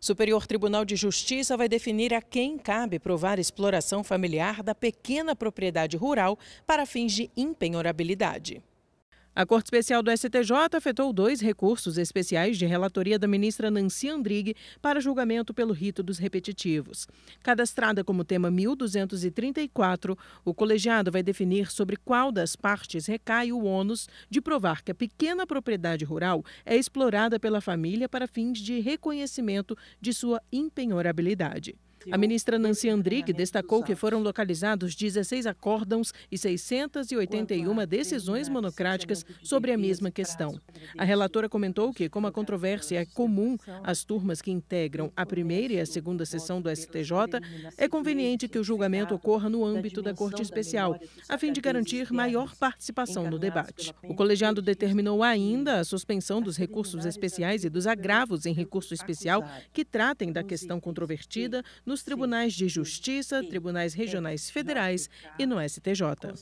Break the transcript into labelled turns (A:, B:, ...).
A: Superior Tribunal de Justiça vai definir a quem cabe provar exploração familiar da pequena propriedade rural para fins de empenhorabilidade. A Corte Especial do STJ afetou dois recursos especiais de relatoria da ministra Nancy Andrighi para julgamento pelo rito dos repetitivos. Cadastrada como tema 1234, o colegiado vai definir sobre qual das partes recai o ônus de provar que a pequena propriedade rural é explorada pela família para fins de reconhecimento de sua impenhorabilidade. A ministra Nancy Andrighi destacou que foram localizados 16 acórdãos e 681 decisões monocráticas sobre a mesma questão. A relatora comentou que, como a controvérsia é comum às turmas que integram a primeira e a segunda sessão do STJ, é conveniente que o julgamento ocorra no âmbito da Corte Especial, a fim de garantir maior participação no debate. O colegiado determinou ainda a suspensão dos recursos especiais e dos agravos em recurso especial que tratem da questão controvertida no nos tribunais de justiça, tribunais é, regionais federais e no STJ.